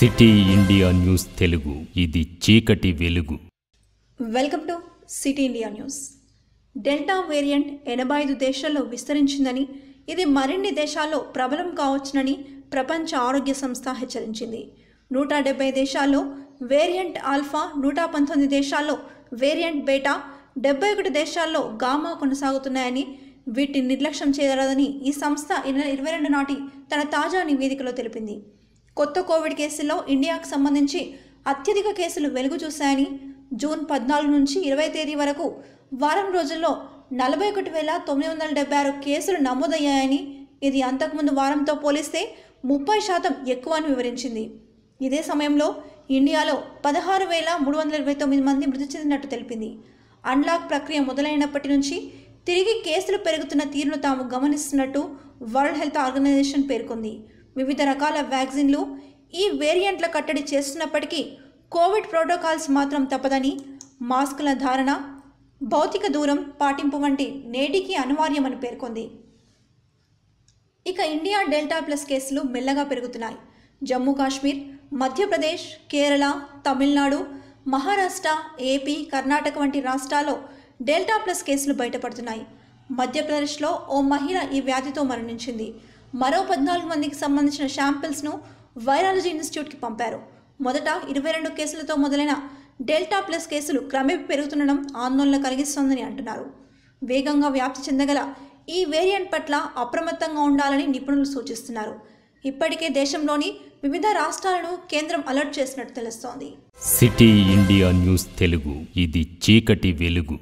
city India news Telugu ఇది చీకటి వెలుగు welcome to city India news delta variant ఎనభై ఐదు దేశాల్లో విస్తరించిందని ఇది మరిన్ని దేశాల్లో ప్రబలం కావచ్చునని ప్రపంచ ఆరోగ్య సంస్థ హెచ్చరించింది నూట డెబ్బై దేశాల్లో వేరియంట్ ఆల్ఫా నూట పంతొమ్మిది దేశాల్లో వేరియంట్ బేటా డెబ్బై ఒకటి దేశాల్లో గామా కొనసాగుతున్నాయని వీటిని నిర్లక్ష్యం చేయరాదని ఈ సంస్థ ఇరవై రెండు నాటి తన తాజా నివేదికలో తెలిపింది కొత్త కోవిడ్ కేసుల్లో ఇండియాకు సంబంధించి అత్యధిక కేసులు వెలుగు చూశాయని జూన్ పద్నాలుగు నుంచి ఇరవై తేదీ వరకు వారం రోజుల్లో నలభై ఒకటి వేల తొమ్మిది వందల డెబ్బై ఆరు కేసులు నమోదయ్యాయని ఇది అంతకుముందు వారంతో పోలిస్తే ముప్పై శాతం ఎక్కువ అని వివరించింది ఇదే సమయంలో ఇండియాలో పదహారు వేల మూడు వందల ఇరవై తొమ్మిది మంది మృతి చెందినట్టు తెలిపింది అన్లాక్ ప్రక్రియ మొదలైనప్పటి నుంచి తిరిగి కేసులు పెరుగుతున్న తీరును తాము గమనిస్తున్నట్టు వరల్డ్ హెల్త్ ఆర్గనైజేషన్ పేర్కొంది వివిధ రకాల వ్యాక్సిన్లు ఈ వేరియంట్ల కట్టడి చేస్తున్నప్పటికీ కోవిడ్ ప్రోటోకాల్స్ మాత్రం తప్పదని మాస్కుల ధారణ భౌతిక దూరం పాటింపు వంటి నేటికి అనివార్యమని పేర్కొంది ఇక ఇండియా డెల్టా ప్లస్ కేసులు మెల్లగా పెరుగుతున్నాయి జమ్మూ కాశ్మీర్ మధ్యప్రదేశ్ కేరళ తమిళనాడు మహారాష్ట్ర ఏపీ కర్ణాటక వంటి రాష్ట్రాల్లో డెల్టా ప్లస్ కేసులు బయటపడుతున్నాయి మధ్యప్రదేశ్లో ఓ మహిళ ఈ వ్యాధితో మరణించింది మరో పద్నాలుగు మందికి సంబంధించిన శాంపిల్స్ను వైరాలజీ ఇన్స్టిట్యూట్కి పంపారు మొదట ఇరవై రెండు కేసులతో మొదలైన డెల్టా ప్లస్ కేసులు క్రమేపీ పెరుగుతుండడం ఆందోళన కలిగిస్తోందని అంటున్నారు వేగంగా వ్యాప్తి చెందగల ఈ వేరియంట్ పట్ల అప్రమత్తంగా ఉండాలని నిపుణులు సూచిస్తున్నారు ఇప్పటికే దేశంలోని వివిధ రాష్ట్రాలను కేంద్రం అలర్ట్ చేసినట్టు తెలుస్తోంది సిటీ ఇండియా న్యూస్ తెలుగు ఇది చీకటి వెలుగు